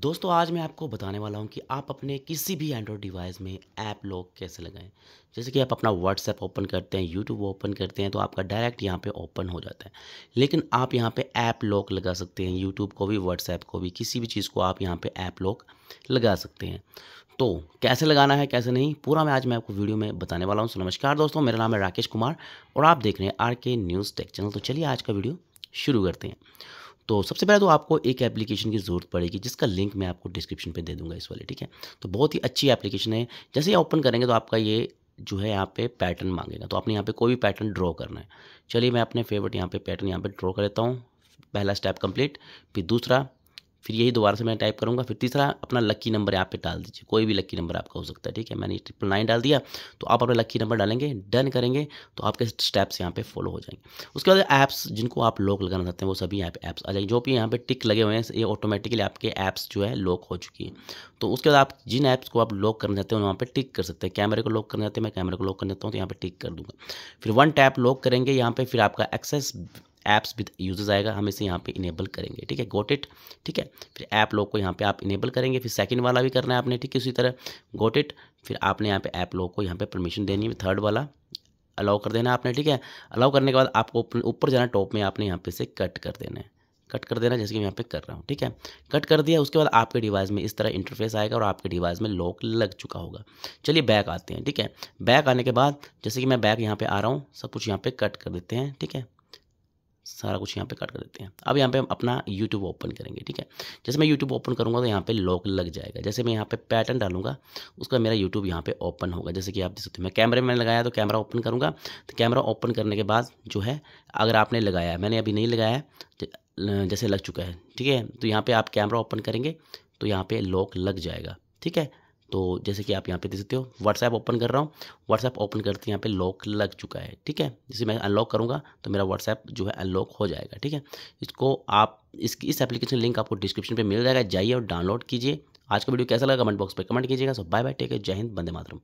दोस्तों आज मैं आपको बताने वाला हूं कि आप अपने किसी भी एंड्रॉयड डिवाइस में ऐप लॉक कैसे लगाएं जैसे कि आप अपना व्हाट्सएप ओपन करते हैं यूट्यूब ओपन करते हैं तो आपका डायरेक्ट यहां पे ओपन हो जाता है लेकिन आप यहां पे ऐप लॉक लगा सकते हैं यूट्यूब को भी व्हाट्सएप को भी किसी भी चीज़ को आप यहाँ पर ऐप लॉक लगा सकते हैं तो कैसे लगाना है कैसे नहीं पूरा मैं आज मैं आपको वीडियो में बताने वाला हूँ नमस्कार दोस्तों मेरा नाम है राकेश कुमार और आप देख रहे हैं आर के न्यूज़ टेक चैनल तो चलिए आज का वीडियो शुरू करते हैं तो सबसे पहले तो आपको एक एप्लीकेशन की ज़रूरत पड़ेगी जिसका लिंक मैं आपको डिस्क्रिप्शन पे दे दूंगा इस वाले ठीक है तो बहुत ही अच्छी एप्लीकेशन है जैसे ही ओपन करेंगे तो आपका ये जो है यहाँ पे पैटर्न मांगेगा तो आपने यहाँ पे कोई भी पैटर्न ड्रॉ करना है चलिए मैं अपने फेवरेट यहाँ पे पैटर्न यहाँ पे ड्रॉ कर लेता हूँ पहला स्टेप कंप्लीट फिर दूसरा फिर यही दोबारा से मैं टाइप करूँगा फिर तीसरा अपना लक्की नंबर यहाँ पे डाल दीजिए कोई भी लक्की नंबर आपका हो सकता है ठीक है मैंने ट्रिपल नाइन डाल दिया तो आप अपना लक्की नंबर डालेंगे डन करेंगे तो आपके स्टेप्स यहाँ पे फॉलो हो जाएंगे उसके बाद ऐप्स जिनको आप लॉक लगाना चाहते हैं वो सभी यहाँ पे ऐप्स आ जाएंगे जो भी यहाँ पे टिक लगे हुए हैं ये ऑटोमेटिकली आपके ऐप्स जो है लॉक हो चुकी है तो उसके बाद आप जिन ऐप्स को आप लॉक करना चाहते हैं वहाँ पर टिक कर सकते हैं कैमरे को लॉक करना चाहते हैं मैं कैमरे को लॉक करना चाहता हूँ तो यहाँ पर टिक कर दूँगा फिर वन टैप लॉक करेंगे यहाँ पर फिर आपका एक्सेस ऐप्स विद यूजर्स आएगा हम इसे यहाँ पे इनेबल करेंगे ठीक है गोट इट ठीक है फिर ऐप लोग को यहाँ पे आप इनेबल करेंगे फिर सेकंड वाला भी करना है आपने ठीक है उसी तरह गोट इट फिर आपने यहाँ पे ऐप लोग को यहाँ पे परमिशन देनी है थर्ड वाला अलाउ कर देना आपने ठीक है अलाउ करने के बाद आपको ऊपर जाना टॉप में आपने यहाँ पे से कट कर देना है कट कर देना जैसे कि मैं यहाँ पे कर रहा हूँ ठीक है कट कर दिया उसके बाद आपके डिवाइस में इस तरह इंटरफेस आएगा और आपके डिवाइस में लॉक लग चुका होगा चलिए बैक आते हैं ठीक है बैक आने के बाद जैसे कि मैं बैक यहाँ पे आ रहा हूँ सब कुछ यहाँ पे कट कर देते हैं ठीक है सारा कुछ यहाँ पे कट कर देते हैं अब यहाँ पे हम अपना यूट्यूब ओपन करेंगे ठीक है जैसे मैं यूट्यूब ओपन करूँगा तो यहाँ पे लॉक लग जाएगा जैसे मैं यहाँ पे पैटर्न डालूंगा उसका मेरा यूट्यूब यहाँ पे ओपन होगा जैसे कि आप देख सकते हैं मैं कैमरे में लगाया तो कैमरा ओपन करूँगा तो कैमरा ओपन करने के बाद जो है अगर आपने लगाया मैंने अभी नहीं लगाया जैसे लग चुका है ठीक है तो यहाँ पर आप कैमरा ओपन करेंगे तो यहाँ पर लॉक लग जाएगा ठीक है तो जैसे कि आप यहाँ पे देख सकते हो व्हाट्सएप ओपन कर रहा हूँ व्हाट्सएप ओपन करते यहाँ पे लॉक लग चुका है ठीक है जैसे मैं अनलॉक करूँगा तो मेरा व्हाट्सएप जो है अनलॉक हो जाएगा ठीक है इसको आप इसकी इस एप्लीकेशन लिंक आपको डिस्क्रिप्शन पर मिल जाएगा जाइए और डाउनलोड कीजिए आज का वीडियो कैसा लगा कमेंट बॉक्स पर कमेंट कीजिएगा सो बाय बाय टेक जय हिंद बंदे मातरम